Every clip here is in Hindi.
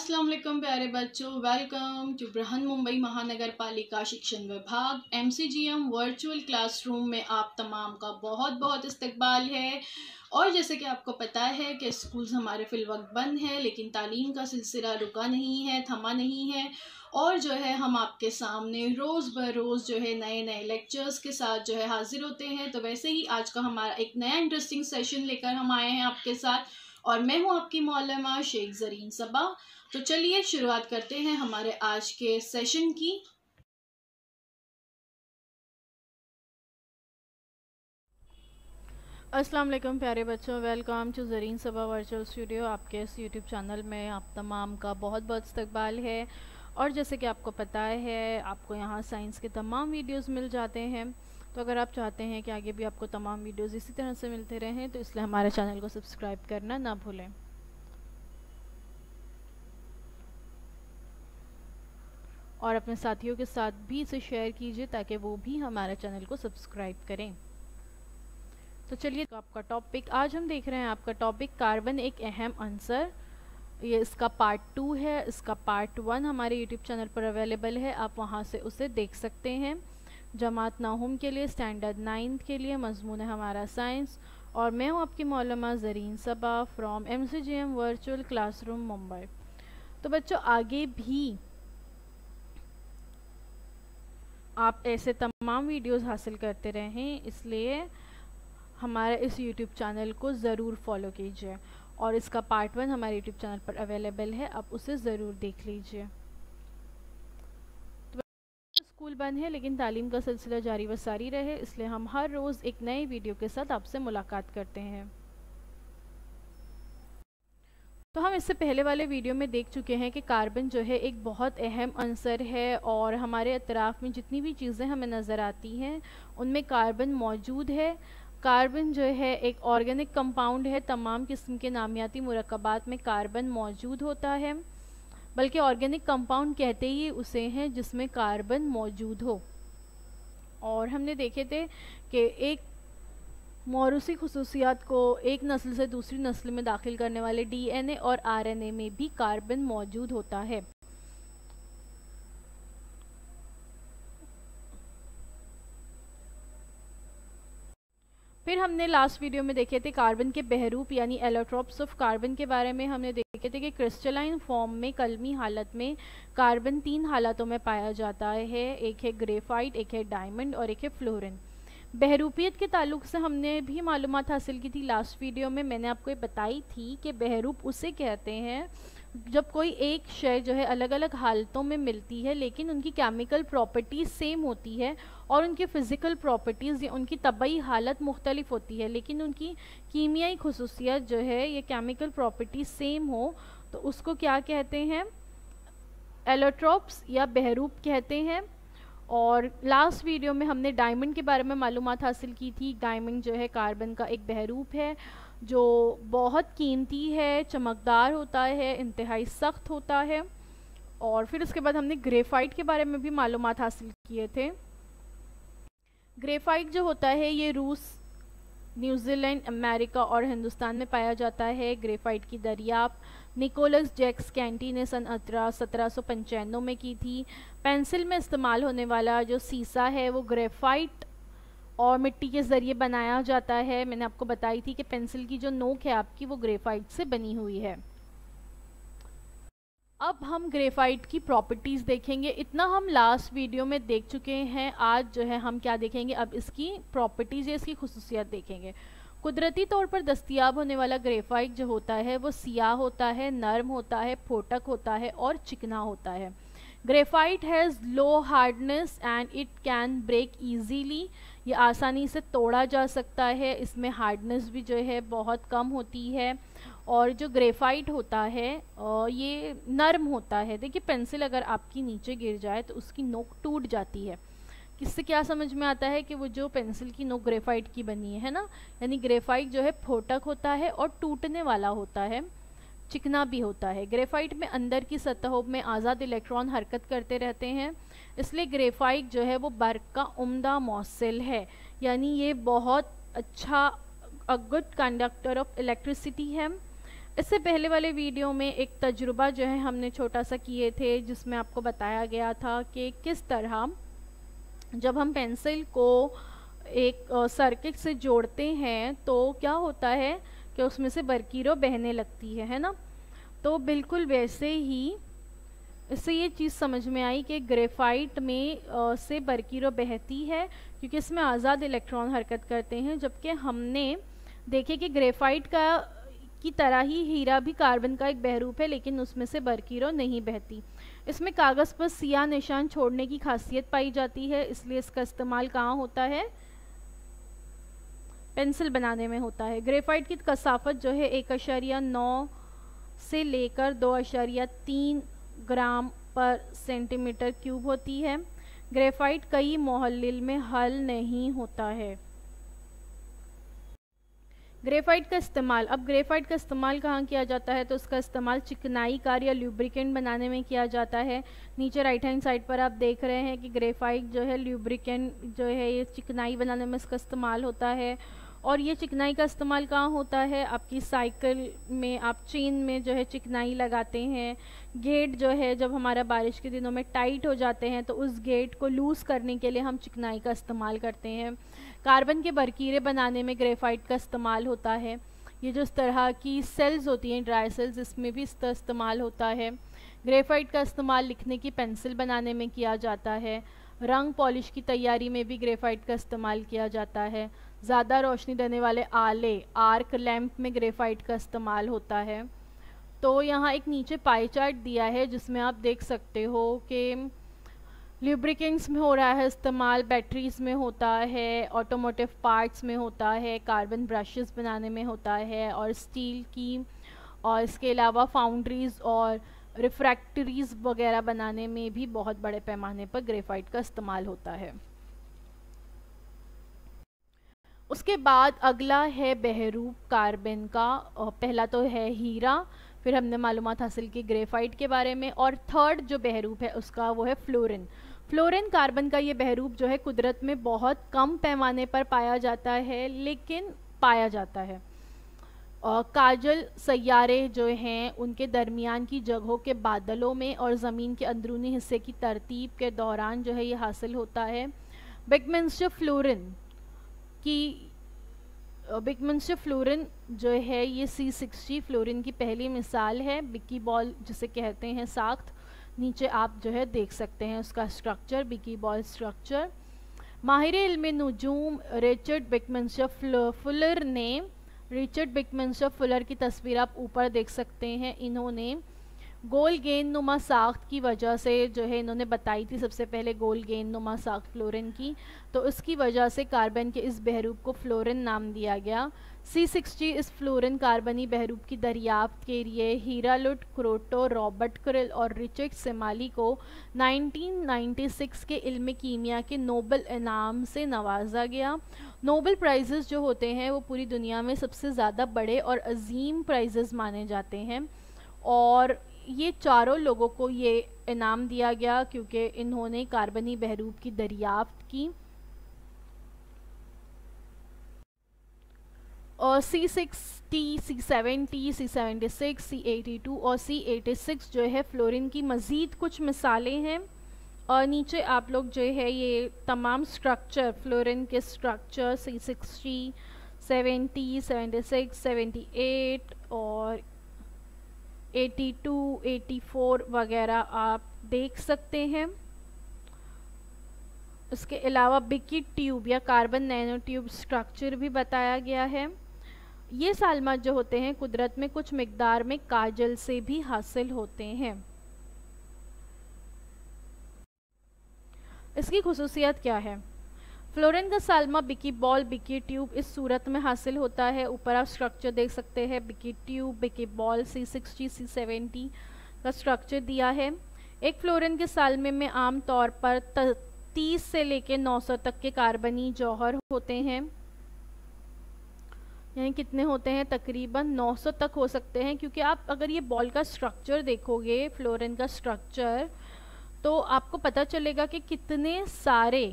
अस्सलाम वालेकुम प्यारे बच्चों वेलकम टू ब्रहन मुंबई महानगर पालिका शिक्षण विभाग एमसीजीएम वर्चुअल क्लासरूम में आप तमाम का बहुत बहुत इस्तकबाल है और जैसे कि आपको पता है कि स्कूल्स हमारे फिल वक्त बंद हैं लेकिन तालीम का सिलसिला रुका नहीं है थमा नहीं है और जो है हम आपके सामने रोज़ बरोज रोज़ जो है नए नए लेक्चर्स के साथ जो है हाजिर होते हैं तो वैसे ही आज का हमारा एक नया इंटरेस्टिंग सेशन लेकर हम आए हैं आपके साथ और मैं हूँ आपकी मौलमा शेख जरीन सबा तो चलिए शुरुआत करते हैं हमारे आज के सेशन की अस्सलाम वालेकुम प्यारे बच्चों वेलकम टू जरीन सभा वर्चुअल स्टूडियो आपके इस यूट्यूब चैनल में आप तमाम का बहुत बहुत इस्तकबाल है और जैसे कि आपको पता है आपको यहाँ साइंस के तमाम वीडियोस मिल जाते हैं तो अगर आप चाहते हैं कि आगे भी आपको तमाम वीडियोस इसी तरह से मिलते रहें तो इसलिए हमारे चैनल को सब्सक्राइब करना ना भूलें और अपने साथियों के साथ भी इसे शेयर कीजिए ताकि वो भी हमारे चैनल को सब्सक्राइब करें तो चलिए तो आपका टॉपिक आज हम देख रहे हैं आपका टॉपिक कार्बन एक अहम आंसर ये इसका पार्ट टू है इसका पार्ट वन हमारे यूट्यूब चैनल पर अवेलेबल है आप वहाँ से उसे देख सकते हैं जमात नाहम के लिए स्टैंडर्ड नाइन्थ के लिए मजमून है हमारा साइंस और मैं हूँ आपकी मौलमा Zareen Saba from M C G M virtual classroom Mumbai तो बच्चों आगे भी आप ऐसे तमाम वीडियोस हासिल करते रहें इसलिए हमारे इस यूट्यूब चैनल को ज़रूर फॉलो कीजिए और इसका पार्ट वन हमारे यूट्यूब चैनल पर अवेलेबल है आप उसे ज़रूर देख लीजिए तो स्कूल बंद है लेकिन तालीम का सिलसिला जारी व सारी रहे इसलिए हम हर रोज़ एक नए वीडियो के साथ आपसे मुलाकात करते हैं तो हम इससे पहले वाले वीडियो में देख चुके हैं कि कार्बन जो है एक बहुत अहम अंसर है और हमारे अतराफ़ में जितनी भी चीज़ें हमें नज़र आती हैं उनमें कार्बन मौजूद है कार्बन जो है एक ऑर्गेनिक कंपाउंड है तमाम किस्म के नामियाती मरकबात में कार्बन मौजूद होता है बल्कि ऑर्गेनिक कंपाउंड कहते ही उसे हैं जिसमें कार्बन मौजूद हो और हमने देखे थे कि एक मौरूसी खसूसियात को एक नस्ल से दूसरी नस्ल में दाखिल करने वाले डीएनए और आरएनए में भी कार्बन मौजूद होता है फिर हमने लास्ट वीडियो में देखे थे कार्बन के बहरूप यानी एलोट्रॉप्स ऑफ कार्बन के बारे में हमने देखे थे कि क्रिस्टलाइन फॉर्म में कलमी हालत में कार्बन तीन हालतों में पाया जाता है एक है ग्रेफाइट एक है डायमंड और एक है फ्लोरिन बहरूपियत के ताल्लुक से हमने भी मालूम हासिल की थी लास्ट वीडियो में मैंने आपको ये बताई थी कि बहरूप उसे कहते हैं जब कोई एक शय जो है अलग अलग हालतों में मिलती है लेकिन उनकी केमिकल प्रॉपर्टीज़ सेम होती है और उनकी फ़िज़िकल प्रॉपर्टीज़ या उनकी तबई हालत मुख्तलिफ होती है लेकिन उनकी कीमियाई खसूसियत जो है या केमिकल प्रॉपर्टी सेम हो तो उसको क्या कहते हैं एलोट्रोप्स या बहरूप कहते हैं और लास्ट वीडियो में हमने डायमंड के बारे में मालूम हासिल की थी डायमंड जो है कार्बन का एक बहरूप है जो बहुत कीमती है चमकदार होता है इंतहाई सख्त होता है और फिर उसके बाद हमने ग्रेफाइट के बारे में भी मालूम हासिल किए थे ग्रेफाइट जो होता है ये रूस न्यूजीलैंड अमेरिका और हिंदुस्तान में पाया जाता है ग्रेफाइट की दरियाप निकोलस जैक्स कैंटी ने सन अठारह सत्रह में की थी पेंसिल में इस्तेमाल होने वाला जो सीसा है वो ग्रेफाइट और मिट्टी के ज़रिए बनाया जाता है मैंने आपको बताई थी कि पेंसिल की जो नोक है आपकी वो ग्रेफाइट से बनी हुई है अब हम ग्रेफाइट की प्रॉपर्टीज़ देखेंगे इतना हम लास्ट वीडियो में देख चुके हैं आज जो है हम क्या देखेंगे अब इसकी प्रॉपर्टीज़ या इसकी खसूसियात देखेंगे कुदरती तौर पर दस्तियाब होने वाला ग्रेफाइट जो होता है वो सियाह होता है नर्म होता है फोटक होता है और चिकना होता है graphite has low hardness and it can break easily ये आसानी से तोड़ा जा सकता है इसमें हार्डनेस भी जो है बहुत कम होती है और जो ग्रेफाइट होता है ये नर्म होता है देखिए पेंसिल अगर आपकी नीचे गिर जाए तो उसकी नोक टूट जाती है इससे क्या समझ में आता है कि वो जो पेंसिल की नोक ग्रेफाइट की बनी है ना यानी ग्रेफाइट जो है फोटक होता है और टूटने वाला होता है चिकना भी होता है ग्रेफाइट में अंदर की सतहों में आज़ाद इलेक्ट्रॉन हरकत करते रहते हैं इसलिए ग्रेफाइट जो है वो बर्क का उम्दा मौसल है यानी ये बहुत अच्छा a good conductor of electricity है इससे पहले वाले वीडियो में एक तजुर्बा जो है हमने छोटा सा किए थे जिसमें आपको बताया गया था कि किस तरह जब हम पेंसिल को एक सर्किट से जोड़ते हैं तो क्या होता है कि उसमें से बरकीरों बहने लगती है है ना तो बिल्कुल वैसे ही इससे ये चीज़ समझ में आई कि ग्रेफाइट में आ, से बरकीरों बहती है क्योंकि इसमें आज़ाद इलेक्ट्रॉन हरकत करते हैं जबकि हमने देखे कि ग्रेफाइट का की तरह ही हीरा भी कार्बन का एक बहरूप है लेकिन उसमें से बरकीरो नहीं बहती इसमें कागज़ पर सिया निशान छोड़ने की खासियत पाई जाती है इसलिए इसका इस्तेमाल कहाँ होता है पेंसिल बनाने में होता है ग्रेफाइट की कसाफत जो है एक अशरिया नौ से लेकर दो अशरिया तीन ग्राम पर सेंटीमीटर क्यूब होती है ग्रेफाइट कई मोहल्ल में हल नहीं होता है ग्रेफाइट का इस्तेमाल अब ग्रेफाइट का इस्तेमाल कहाँ किया जाता है तो उसका इस्तेमाल चिकनाई कार या ल्यूब्रिकेंट बनाने में किया जाता है नीचे राइट हैंड साइड पर आप देख रहे हैं कि ग्रेफाइट जो है ल्यूब्रिकेंट जो है ये चिकनाई बनाने में इसका इस्तेमाल होता है और ये चिकनाई का इस्तेमाल कहाँ होता है आपकी साइकिल में आप चेन में जो है चिकनाई लगाते हैं गेट जो है जब हमारा बारिश के दिनों में टाइट हो जाते हैं तो उस गेट को लूज़ करने के लिए हम चिकनाई का इस्तेमाल करते हैं कार्बन के बरकीरे बनाने में ग्रेफाइट का इस्तेमाल होता है ये जो इस तरह की सेल्स होती हैं ड्राई सेल्स इसमें भी इसका इस्तेमाल होता है ग्रेफाइट का इस्तेमाल लिखने की पेंसिल बनाने में किया जाता है रंग पॉलिश की तैयारी में भी ग्रेफाइट का इस्तेमाल किया जाता है ज़्यादा रोशनी देने वाले आले आर्क लैम्प में ग्रेफाइट का इस्तेमाल होता है तो यहाँ एक नीचे पाई चार्ट दिया है जिसमें आप देख सकते हो कि ल्यूब्रिकेंट्स में हो रहा है इस्तेमाल बैटरीज में होता है ऑटोमोटिव पार्ट्स में होता है कार्बन ब्रशेस बनाने में होता है और स्टील की और इसके अलावा फाउंड्रीज और रिफ्रैक्टरीज वगैरह बनाने में भी बहुत बड़े पैमाने पर ग्रेफाइट का इस्तेमाल होता है उसके बाद अगला है बहरूप कार्बन का पहला तो है हीरा फिर हमने मालूम हासिल की ग्रेफाइट के बारे में और थर्ड जो बहरूप है उसका वो है फ्लोरिन फ्लोरिन कार्बन का ये बहरूप जो है कुदरत में बहुत कम पैमाने पर पाया जाता है लेकिन पाया जाता है और काजल सैारे जो हैं उनके दरमियान की जगहों के बादलों में और ज़मीन के अंदरूनी हिस्से की तरतीब के दौरान जो है ये हासिल होता है बेगमेंस फ्लोरिन कि बिकमनशा फ्लोरिन जो है ये सी सिक्सटी फ्लोरिन की पहली मिसाल है बिकी बॉल जिसे कहते हैं साख्त नीचे आप जो है देख सकते हैं उसका स्ट्रक्चर बिकी बॉल स्ट्रक्चर माहिर इल्म नजूम रिचर्ड बिकमनशा फुलर ने रिचर्ड बिकमनशा फुलर की तस्वीर आप ऊपर देख सकते हैं इन्होंने गोल गेंद नुमा साख्त की वजह से जो है इन्होंने बताई थी सबसे पहले गोल गेंद नुमा साख्त फ्लोरिन की तो उसकी वजह से कार्बन के इस बहरूप को फ्लोरिन नाम दिया गया सी सिक्सटी इस फ्लोरिन कार्बनी बहरूप की दरियाफ्त के लिए हीरालुट क्रोटो रॉबर्ट क्रिल और रिचर्ड सिमाली को 1996 के इल्म कीमिया के नोबल इनाम से नवाजा गया नोबल प्राइजेज़ जो होते हैं वो पूरी दुनिया में सबसे ज़्यादा बड़े और अजीम प्राइजेज़ माने जाते हैं और ये चारों लोगों को ये इनाम दिया गया क्योंकि इन्होंने कार्बनी बहरूप की दरियाफ्त की और C sixty C seven C seventy six C eighty two और सी एटी सिक्स जो है फ्लोरिन की मज़ीद कुछ मिसालें हैं और नीचे आप लोग जो है ये तमाम स्ट्रक्चर फ्लोरिन के structure C sixty seventy seventy six seventy eight और 82, 84 वगैरह आप देख सकते हैं उसके अलावा बिकी ट्यूब या कार्बन नैनो ट्यूब स्ट्रक्चर भी बताया गया है ये सालमा जो होते हैं कुदरत में कुछ मकदार में काजल से भी हासिल होते हैं इसकी खसूसियत क्या है फ्लोरेन का सालमा बिकी बॉल बिकी ट्यूब इस सूरत में हासिल होता है ऊपर आप स्ट्रक्चर देख सकते हैं bucky tube bucky ball C sixty C seventy का स्ट्रक्चर दिया है एक फ्लोरेन के सालमे में आम तौर पर तीस से लेकर सौ तक के कार्बनी जौहर होते हैं यानी कितने होते हैं तकरीबन 900 तक हो सकते हैं क्योंकि आप अगर ये बॉल का स्ट्रक्चर देखोगे फ्लोरिन का स्ट्रक्चर तो आपको पता चलेगा कि कितने सारे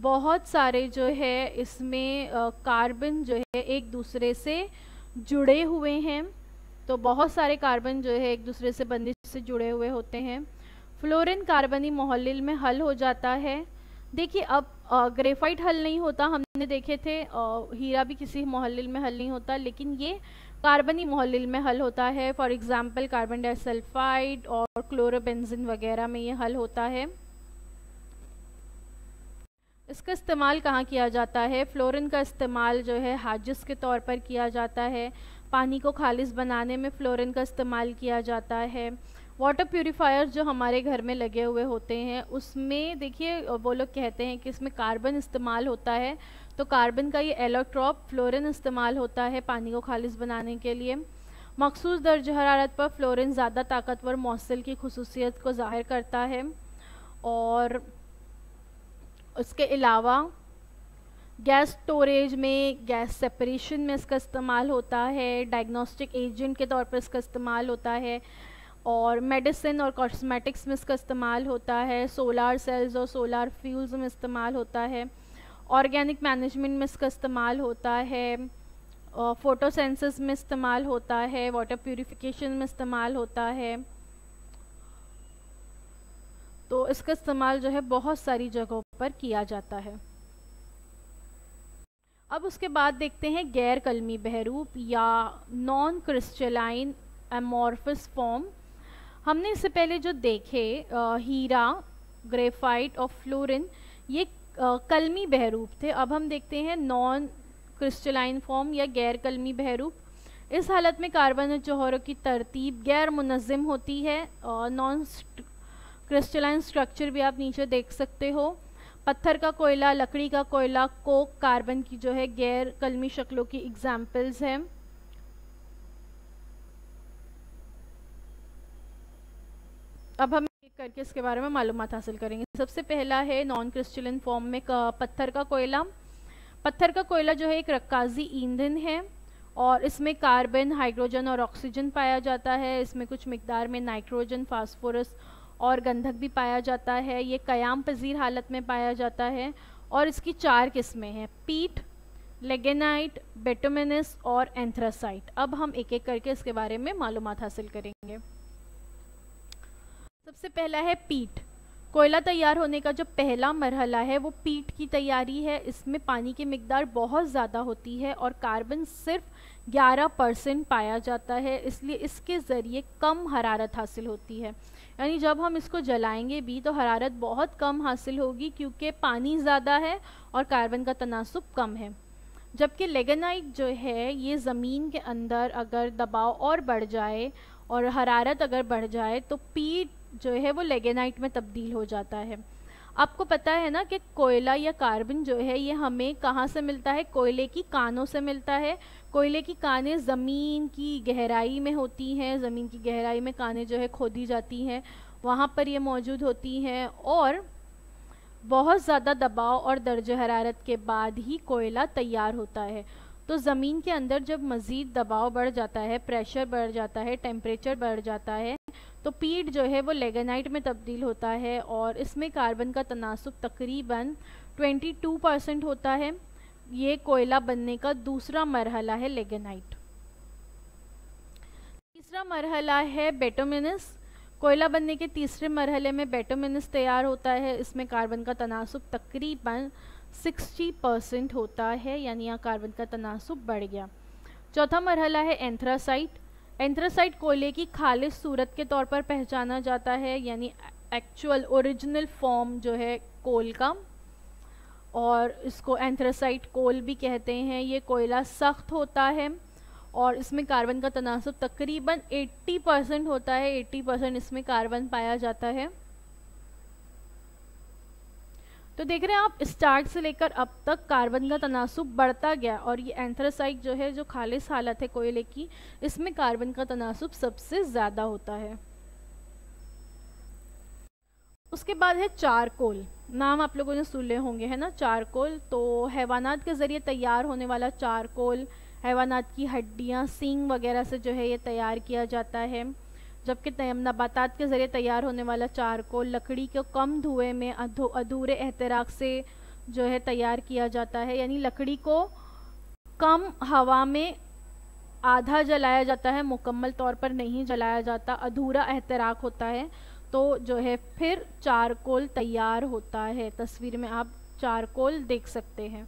बहुत सारे जो है इसमें कार्बन जो है एक दूसरे से जुड़े हुए हैं तो बहुत सारे कार्बन जो है एक दूसरे से बंदिश से जुड़े हुए होते हैं फ्लोरिन कार्बनी मोहल्ल में हल हो जाता है देखिए अब ग्रेफाइट हल नहीं होता हमने देखे थे आ, हीरा भी किसी मोहल्ल में हल नहीं होता लेकिन ये कार्बनी मोहल्ल में हल होता है फॉर एग्ज़ाम्पल कार्बन डाइसल्फाइड और क्लोरोबेंजिन वगैरह में ये हल होता है इसका इस्तेमाल कहाँ किया जाता है फ्लोरिन का इस्तेमाल जो है हाजिस के तौर पर किया जाता है पानी को खालिश बनाने में फ्लोरिन का इस्तेमाल किया जाता है वाटर प्योरीफायर जो हमारे घर में लगे हुए होते हैं उसमें देखिए वो लोग कहते हैं कि इसमें कार्बन इस्तेमाल होता है तो कार्बन का ये एलोट्रॉप फ्लोरिन इस्तेमाल होता है पानी को खालिश बनाने के लिए मखसूस दर्ज हरारत पर फ्लोरिन ज़्यादा ताकतवर मौसल की खसूसियत को ज़ाहिर करता है और उसके अलावा गैस स्टोरेज में गैस सेपरेशन में इसका इस्तेमाल होता है डायग्नोस्टिक एजेंट के तौर पर इसका इस्तेमाल होता है और मेडिसिन और कॉस्मेटिक्स में इसका इस्तेमाल होता है सोलार सेल्स और सोलार फ्यूल्स में इस्तेमाल होता है ऑर्गेनिक मैनेजमेंट में इसका इस्तेमाल होता है फोटोसेंसिस में इस्तेमाल होता है वाटर प्योरीफिकेशन में इस्तेमाल होता है तो इसका इस्तेमाल जो है बहुत सारी जगहों पर किया जाता है अब उसके बाद देखते हैं गैर कलमी बहरूप या नॉन क्रिस्टलाइन एमॉर्फस फॉर्म हमने इससे पहले जो देखे आ, हीरा ग्रेफाइट और फ्लोरिन ये आ, कलमी बहरूप थे अब हम देखते हैं नॉन क्रिस्टलाइन फॉर्म या गैर कलमी बहरूप इस हालत में कार्बन जौहरों की तरतीब गैर मुनज़म होती है नॉन क्रिस्टलाइन स्ट्रक्चर भी आप नीचे देख सकते हो पत्थर का कोयला लकड़ी का कोयला कोक कार्बन की जो है गैर कलमी शक्लों की एग्जाम्पल्स हैं अब हम एक करके इसके बारे में मालूम हासिल करेंगे सबसे पहला है नॉन क्रिस्टलिन फॉर्म में पत्थर का कोयला पत्थर का कोयला जो है एक रक्काजी ईंधन है और इसमें कार्बन हाइड्रोजन और ऑक्सीजन पाया जाता है इसमें कुछ मकदार में नाइट्रोजन फास्फोरस और गंधक भी पाया जाता है ये कयाम पजीर हालत में पाया जाता है और इसकी चार किस्में हैं पीट लेगेनाइट बेटोमिनस और एंथ्रासाइट अब हम एक एक करके इसके बारे में मालूम हासिल करेंगे सबसे पहला है पीट कोयला तैयार होने का जो पहला मरहला है वो पीट की तैयारी है इसमें पानी की मकदार बहुत ज़्यादा होती है और कार्बन सिर्फ 11 परसेंट पाया जाता है इसलिए इसके ज़रिए कम हरारत हासिल होती है यानी जब हम इसको जलाएंगे भी तो हरारत बहुत कम हासिल होगी क्योंकि पानी ज़्यादा है और कार्बन का तनासब कम है जबकि लेगनाइट जो है ये ज़मीन के अंदर अगर दबाव और बढ़ जाए और हरारत अगर बढ़ जाए तो पीट जो है वो लेगेनाइट में तब्दील हो जाता है आपको पता है ना कि कोयला या कार्बन जो है ये हमें कहाँ से मिलता है कोयले की कानों से मिलता है कोयले की कानें ज़मीन की गहराई में होती हैं ज़मीन की गहराई में कानें जो है खोदी जाती हैं वहाँ पर ये मौजूद होती हैं और बहुत ज़्यादा दबाव और दर्ज हरारत के बाद ही कोयला तैयार होता है तो ज़मीन के अंदर जब मज़ीद दबाव बढ़ जाता है प्रेशर बढ़ जाता है टेम्परेचर बढ़ जाता है तो पीट जो है वो लेगेनाइट में तब्दील होता है और इसमें कार्बन का तनासब तकरीबन 22 परसेंट होता है ये कोयला बनने का दूसरा मरहला है लेगेनाइट तीसरा मरहला है बेटोमिनस कोयला बनने के तीसरे मरहले में बेटोमिनस तैयार होता है इसमें कार्बन का तनासब तकरीबन सिक्सटी परसेंट होता है यानी यहाँ कार्बन का तनासुब बढ़ गया चौथा मरहला है एंथ्रासाइट एंथ्रासाइट कोयले की खालिश सूरत के तौर पर पहचाना जाता है यानी एक्चुअल ओरिजिनल फॉर्म जो है कोल का और इसको एंथ्रासाइट कोल भी कहते हैं ये कोयला सख्त होता है और इसमें कार्बन का तनासब तकरीबन 80 परसेंट होता है 80 परसेंट इसमें कार्बन पाया जाता है तो देख रहे हैं आप स्टार्ट से लेकर अब तक कार्बन का तनासुब बढ़ता गया और ये एंथ्रासाइट जो है जो खालिश हालत है कोयले की इसमें कार्बन का तनासुब सबसे ज़्यादा होता है उसके बाद है चारकोल नाम आप लोगों ने सुने होंगे है ना चारकोल तो हैवानात के ज़रिए तैयार होने वाला चारकोल हैवानात की हड्डियाँ सींग वगैरह से जो है ये तैयार किया जाता है जबकि नबातात के ज़रिए तैयार होने वाला चारकोल लकड़ी को कम धुएं में अधूरे एहतराक से जो है तैयार किया जाता है यानी लकड़ी को कम हवा में आधा जलाया जाता है मुकम्मल तौर पर नहीं जलाया जाता अधूरा एहतराक होता है तो जो है फिर चारकोल तैयार होता है तस्वीर में आप चारकोल देख सकते हैं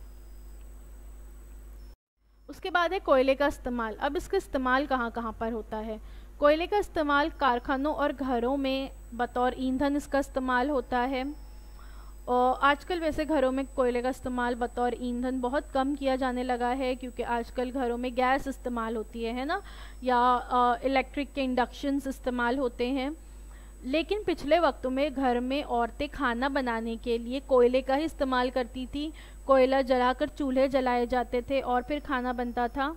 उसके बाद है कोयले का इस्तेमाल अब इसका इस्तेमाल कहाँ कहाँ पर होता है कोयले का इस्तेमाल कारखानों और घरों में बतौर ईंधन इसका इस्तेमाल होता है और आजकल वैसे घरों में कोयले का इस्तेमाल बतौर ईंधन बहुत कम किया जाने लगा है क्योंकि आजकल घरों में गैस इस्तेमाल होती है है ना या इलेक्ट्रिक के इंडक्शंस इस्तेमाल होते हैं लेकिन पिछले वक्तों में घर में औरतें खाना बनाने के लिए कोयले का ही इस्तेमाल करती थी कोयला जलाकर चूल्हे जलाए जाते थे और फिर खाना बनता था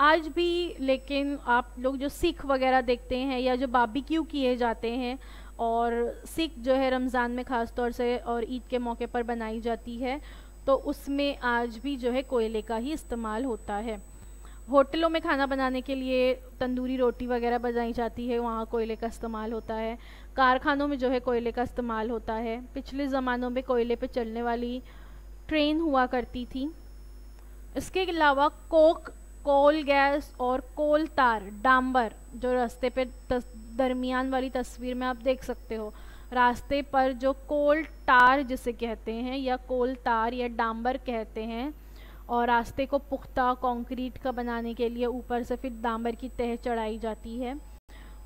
आज भी लेकिन आप लोग जो सिख वगैरह देखते हैं या जो बाबी क्यों किए जाते हैं और सिख जो है रमज़ान में ख़ास तौर से और ईद के मौके पर बनाई जाती है तो उसमें आज भी जो है कोयले का ही इस्तेमाल होता है होटलों में खाना बनाने के लिए तंदूरी रोटी वगैरह बनाई जाती है वहाँ कोयले का इस्तेमाल होता है कारखानों में जो है कोयले का इस्तेमाल होता है पिछले ज़मानों में कोयले पर चलने वाली ट्रेन हुआ करती थी इसके अलावा कोक कोल गैस और कोल तार डांबर जो रास्ते पे दरमियान वाली तस्वीर में आप देख सकते हो रास्ते पर जो कोल तार जिसे कहते हैं या कोल तार या डांबर कहते हैं और रास्ते को पुख्ता कंक्रीट का बनाने के लिए ऊपर से फिर डांबर की तह चढ़ाई जाती है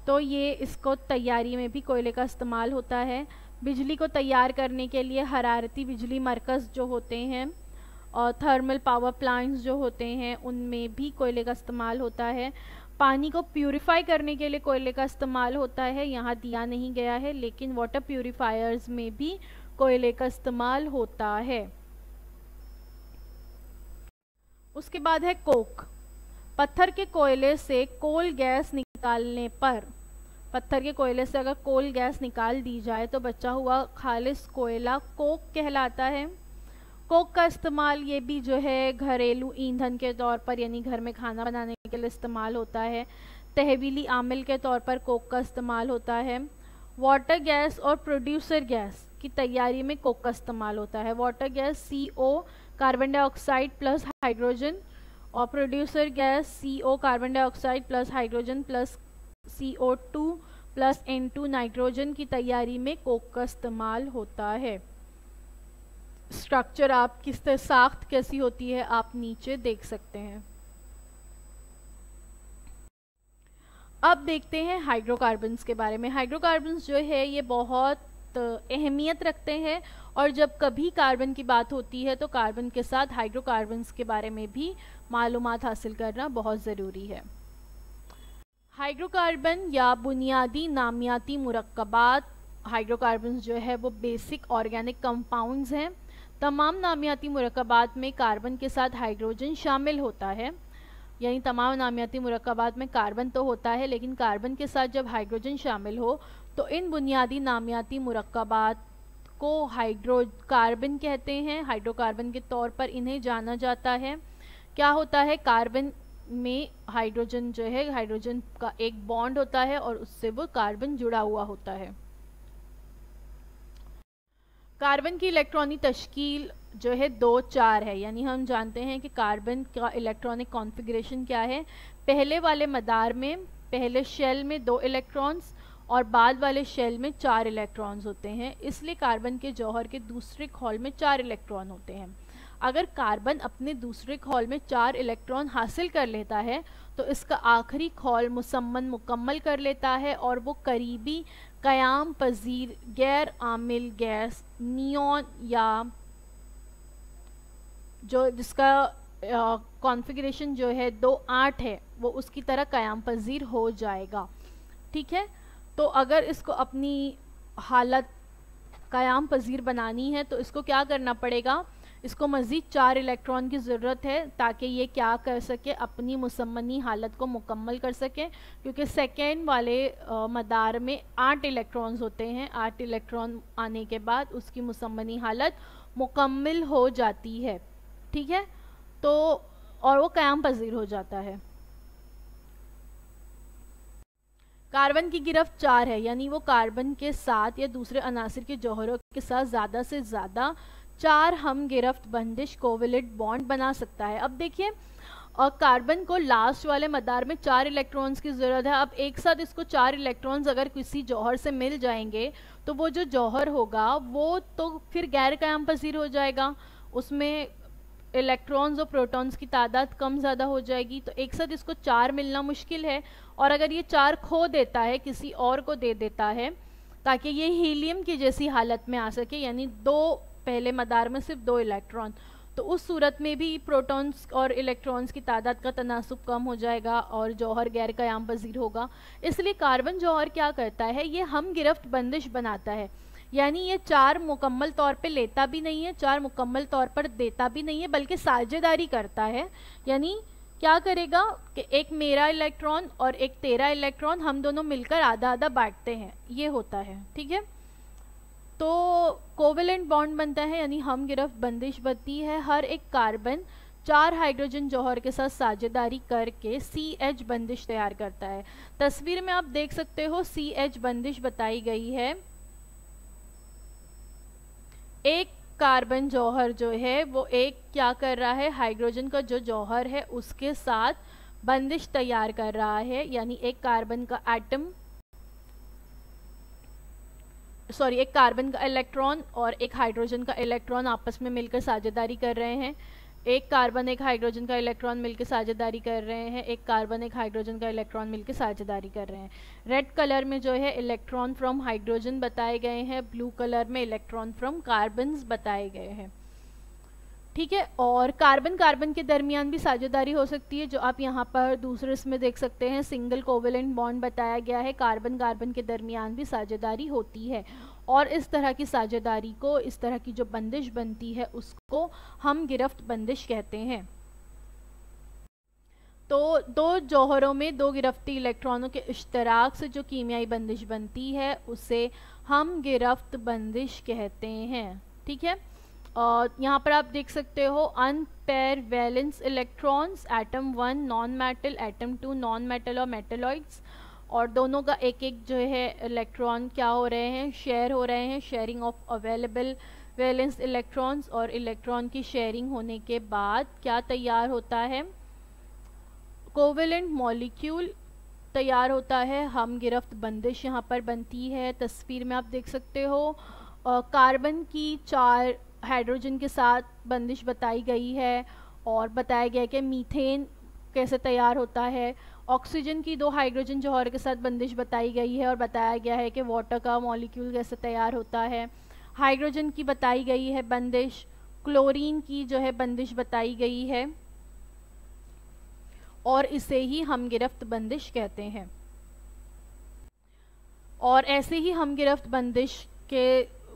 तो ये इसको तैयारी में भी कोयले का इस्तेमाल होता है बिजली को तैयार करने के लिए हरारती बिजली मरकज़ जो होते हैं और थर्मल पावर प्लांट्स जो होते हैं उनमें भी कोयले का इस्तेमाल होता है पानी को प्योरीफाई करने के लिए कोयले का इस्तेमाल होता है यहाँ दिया नहीं गया है लेकिन वाटर प्योरीफायर्स में भी कोयले का इस्तेमाल होता है उसके बाद है कोक पत्थर के कोयले से कोल गैस निकालने पर पत्थर के कोयले से अगर कोल गैस निकाल दी जाए तो बचा हुआ खालिश कोयला कोक कहलाता है कोक का इस्तेमाल ये भी जो है घरेलू ईंधन के तौर पर यानी घर में खाना बनाने के लिए इस्तेमाल होता है तहवीली आमिल के तौर पर कोक का इस्तेमाल होता है वाटर गैस और प्रोड्यूसर गैस की तैयारी में कोक का इस्तेमाल होता है water gas C O carbon dioxide plus hydrogen और producer gas C O carbon dioxide plus hydrogen plus C O two plus N two nitrogen की तैयारी में कोक का इस्तेमाल होता है स्ट्रक्चर आप किस तरह साख्त कैसी होती है आप नीचे देख सकते हैं अब देखते हैं हाइड्रोकार्बन्स के बारे में हाइड्रोकार्बन्स जो है ये बहुत अहमियत रखते हैं और जब कभी कार्बन की बात होती है तो कार्बन के साथ हाइड्रोकार्बन्स के बारे में भी मालूम हासिल करना बहुत ज़रूरी है हाइड्रोकार्बन या बुनियादी नामियाती मरकबात हाइड्रोकार्बन्स जो है वो बेसिक ऑर्गेनिक कंपाउंड्स हैं तमाम नामियाती मरकबात में कार्बन के साथ हाइड्रोजन शामिल होता है यानी तमाम नामियाती मरकबात में कार्बन तो होता है लेकिन कार्बन के साथ जब हाइड्रोजन शामिल हो तो इन बुनियादी नामियाती मरकबात को हाइड्रो कार्बन कहते हैं हाइड्रोकार्बन के तौर पर इन्हें जाना जाता है क्या होता है कार्बन में हाइड्रोजन जो है हाइड्रोजन का एक बॉन्ड होता है और उससे वो कार्बन जुड़ा हुआ होता है कार्बन की इलेक्ट्रॉनिक तश्कील जो है दो चार है यानी हम जानते हैं कि कार्बन का इलेक्ट्रॉनिक कॉन्फ़िगरेशन क्या है पहले वाले मदार में पहले शेल में दो इलेक्ट्रॉन्स और बाद वाले शेल में चार इलेक्ट्रॉन्स होते हैं इसलिए कार्बन के जौहर के दूसरे खोल में चार इलेक्ट्रॉन होते हैं अगर कार्बन अपने दूसरे खोल में चार इलेक्ट्रॉन हासिल कर लेता है तो इसका आखिरी खोल मुसम्मन मुकम्मल कर लेता है और वो करीबी क़याम पजीर गैर आमिल गैस नियोन या जो जिसका कॉन्फिग्रेशन जो है दो आठ है वो उसकी तरह क्याम पजीर हो जाएगा ठीक है तो अगर इसको अपनी हालत क़याम पजीर बनानी है तो इसको क्या करना पड़ेगा इसको मज़ीद चार इलेक्ट्रॉन की ज़रूरत है ताकि ये क्या कर सके अपनी मुसमनी हालत को मुकम्मल कर सकें क्योंकि सेकेंड वाले मदार में आठ इलेक्ट्रॉन्स होते हैं आठ इलेक्ट्रॉन आने के बाद उसकी मुसमनी हालत मुकम्मल हो जाती है ठीक है तो और वो क़्याम पजीर हो जाता है कार्बन की गिरफ्त चार है यानी वो कार्बन के साथ या दूसरे अनासर के जौहरों के साथ ज़्यादा से ज़्यादा चार हम गिरफ्त बंदिश कोविलिट बॉन्ड बना सकता है अब देखिए और कार्बन को लास्ट वाले मदार में चार इलेक्ट्रॉन्स की ज़रूरत है अब एक साथ इसको चार इलेक्ट्रॉन्स अगर किसी जौहर से मिल जाएंगे तो वो जो जौहर होगा वो तो फिर गैर क्याम पसीर हो जाएगा उसमें इलेक्ट्रॉन्स और प्रोटॉन्स की तादाद कम ज़्यादा हो जाएगी तो एक साथ इसको चार मिलना मुश्किल है और अगर ये चार खो देता है किसी और को दे देता है ताकि ये हीलियम की जैसी हालत में आ सके यानी दो पहले मदार में सिर्फ दो इलेक्ट्रॉन तो उस सूरत में भी प्रोटॉन्स और इलेक्ट्रॉन्स की तादाद का तनासब कम हो जाएगा और जौहर गैर कयाम पजीर होगा इसलिए कार्बन जौहर क्या करता है ये हम गिरफ्त बंदिश बनाता है यानी ये चार मुकम्मल तौर पे लेता भी नहीं है चार मुकम्मल तौर पर देता भी नहीं है बल्कि साझेदारी करता है यानी क्या करेगा कि एक मेरा इलेक्ट्रॉन और एक तेरा इलेक्ट्रॉन हम दोनों मिलकर आधा आधा बांटते हैं ये होता है ठीक है तो कोवेलेंट बॉन्ड बनता है यानी हम गिरफ्त बंदिश बनती है हर एक कार्बन चार हाइड्रोजन जौहर के साथ साझेदारी करके सी एच बंदिश तैयार करता है तस्वीर में आप देख सकते हो सी एच बंदिश बताई गई है एक कार्बन जौहर जो है वो एक क्या कर रहा है हाइड्रोजन का जो जौहर है उसके साथ बंदिश तैयार कर रहा है यानी एक कार्बन का एटम सॉरी एक कार्बन का इलेक्ट्रॉन और एक हाइड्रोजन का इलेक्ट्रॉन आपस में मिलकर साझेदारी कर रहे हैं एक कार्बन एक हाइड्रोजन का इलेक्ट्रॉन मिलकर साझेदारी कर रहे हैं एक कार्बन एक हाइड्रोजन का इलेक्ट्रॉन मिलकर साझेदारी कर रहे हैं रेड कलर में जो है इलेक्ट्रॉन फ्रॉम हाइड्रोजन बताए गए हैं ब्लू कलर में इलेक्ट्रॉन फ्रॉम कार्बन्स बताए गए हैं ठीक है और कार्बन कार्बन के दरमियान भी साझेदारी हो सकती है जो आप यहाँ पर दूसरे इसमें देख सकते हैं सिंगल कोवेलेंट बॉन्ड बताया गया है कार्बन कार्बन के दरमियान भी साझेदारी होती है और इस तरह की साझेदारी को इस तरह की जो बंदिश बनती है उसको हम गिरफ्त बंदिश कहते हैं तो दो जौहरों में दो गिरफ्ती इलेक्ट्रॉनों के इश्तराक से जो कीमियाई बंदिश बनती है उसे हम गिरफ्त बंदिश कहते हैं ठीक है यहाँ पर आप देख सकते हो unpaired valence electrons atom one non metal atom two non metal और मेटलॉइड्स और दोनों का एक एक जो है इलेक्ट्रॉन क्या हो रहे हैं शेयर हो रहे हैं sharing of available valence electrons और इलेक्ट्रॉन की शेयरिंग होने के बाद क्या तैयार होता है कोवेलेंट मॉलिक्यूल तैयार होता है हम गिरफ्त बंदिश यहाँ पर बनती है तस्वीर में आप देख सकते हो कार्बन की चार हाइड्रोजन के साथ बंदिश बताई गई है और बताया गया कि मीथेन कैसे तैयार होता है ऑक्सीजन की दो हाइड्रोजन जौहर के साथ बंदिश बताई गई है और बताया गया है कि वाटर का मॉलिक्यूल कैसे तैयार होता है हाइड्रोजन की बताई गई है बंदिश क्लोरीन की जो है बंदिश बताई गई है और इसे ही हम गिरफ्त बंदिश कहते हैं और ऐसे ही हम गिरफ्त बंदिश के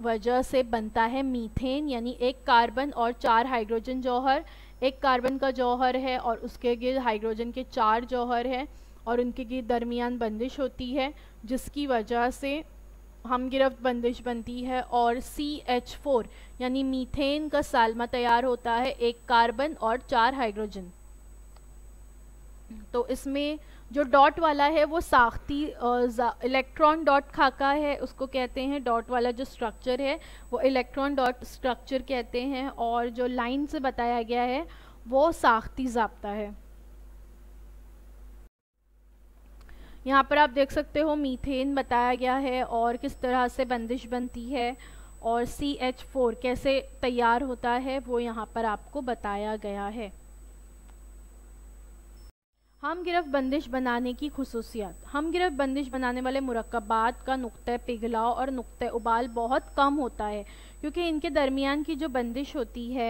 वजह से बनता है मीथेन यानी एक कार्बन और चार हाइड्रोजन जौहर एक कार्बन का जौहर है और उसके गिर हाइड्रोजन के चार जौहर है और उनके गिर दरमियान बंदिश होती है जिसकी वजह से हम गिरफ्त बंदिश बनती है और सी एच फोर यानी मीथेन का सालमा तैयार होता है एक कार्बन और चार हाइड्रोजन तो इसमें जो डॉट वाला है वो साख्ती इलेक्ट्रॉन डॉट खाका है उसको कहते हैं डॉट वाला जो स्ट्रक्चर है वो इलेक्ट्रॉन डॉट स्ट्रक्चर कहते हैं और जो लाइन से बताया गया है वो साख्ती जबता है यहाँ पर आप देख सकते हो मीथेन बताया गया है और किस तरह से बंदिश बनती है और सी एच फोर कैसे तैयार होता है वो यहाँ पर आपको बताया गया है हम गिरफ्त बंदिश बनाने की खसूसियात हम गिरफ्त बंदिश बनाने वाले मरकबात का नुक़ पिघलाव और नुक़ उबाल बहुत कम होता है क्योंकि इनके दरमियान की जो बंदिश होती है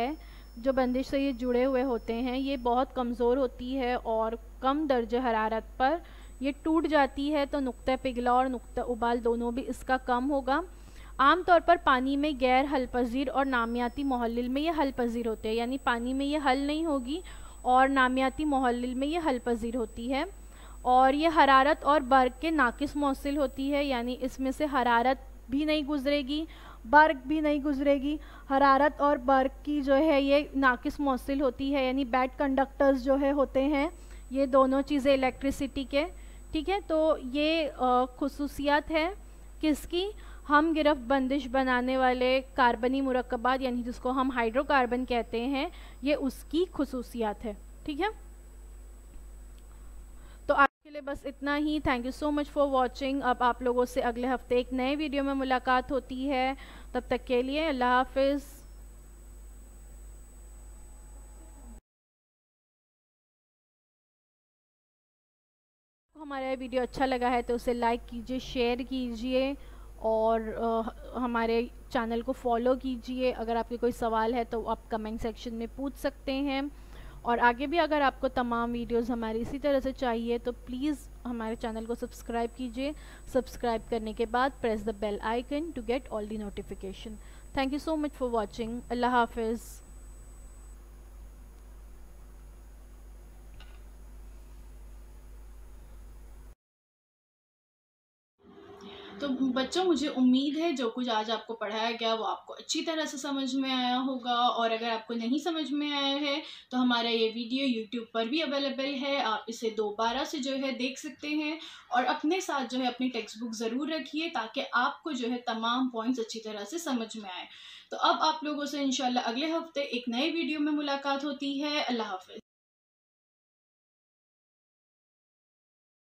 जो बंदिश से ये जुड़े हुए होते हैं ये बहुत कमज़ोर होती है और कम दर्ज हरारत पर यह टूट जाती है तो नुक़ पिघला और नुक़ उबाल दोनों भी इसका कम होगा आम तौर पर पानी में गैर हल पजीर और नामियाती महल में ये हल पजीर होते हैं यानी पानी में ये हल नहीं होगी और नामियाती मोहल्ल में ये हल पजीर होती है और ये हरारत और बर्ग के नाकिस मौसिल होती है यानी इसमें से हरारत भी नहीं गुजरेगी बर्ग भी नहीं गुजरेगी हरारत और बर्ग की जो है ये नाकिस मौसिल होती है यानी बैड कंडक्टर्स जो है होते हैं ये दोनों चीज़ें इलेक्ट्रिसिटी के ठीक है तो ये खसूसियात है किसकी हम गिरफ्त बंदिश बनाने वाले कार्बनी मुरकबात यानी जिसको हम हाइड्रोकार्बन कहते हैं ये उसकी खसूसियात है ठीक है तो आज के लिए बस इतना ही thank you so much for watching अब आप लोगों से अगले हफ्ते एक नए वीडियो में मुलाकात होती है तब तक के लिए अल्लाह हाफिज़ हमारा वीडियो अच्छा लगा है तो उसे लाइक कीजिए शेयर कीजिए और आ, हमारे चैनल को फॉलो कीजिए अगर आपके कोई सवाल है तो आप कमेंट सेक्शन में पूछ सकते हैं और आगे भी अगर आपको तमाम वीडियोस हमारे इसी तरह से चाहिए तो प्लीज़ हमारे चैनल को सब्सक्राइब कीजिए सब्सक्राइब करने के बाद press the bell icon to get all the notification thank you so much for watching अल्लाह हाफिज़ तो बच्चों मुझे उम्मीद है जो कुछ आज आपको पढ़ाया गया वो आपको अच्छी तरह से समझ में आया होगा और अगर आपको नहीं समझ में आया है तो हमारा ये वीडियो यूट्यूब पर भी अवेलेबल है आप इसे दोबारा से जो है देख सकते हैं और अपने साथ जो है अपनी टेक्स्ट बुक ज़रूर रखिए ताकि आपको जो है तमाम पॉइंट्स अच्छी तरह से समझ में आए तो अब आप लोगों से इन अगले हफ्ते एक नए वीडियो में मुलाकात होती है अल्लाह हाफिज़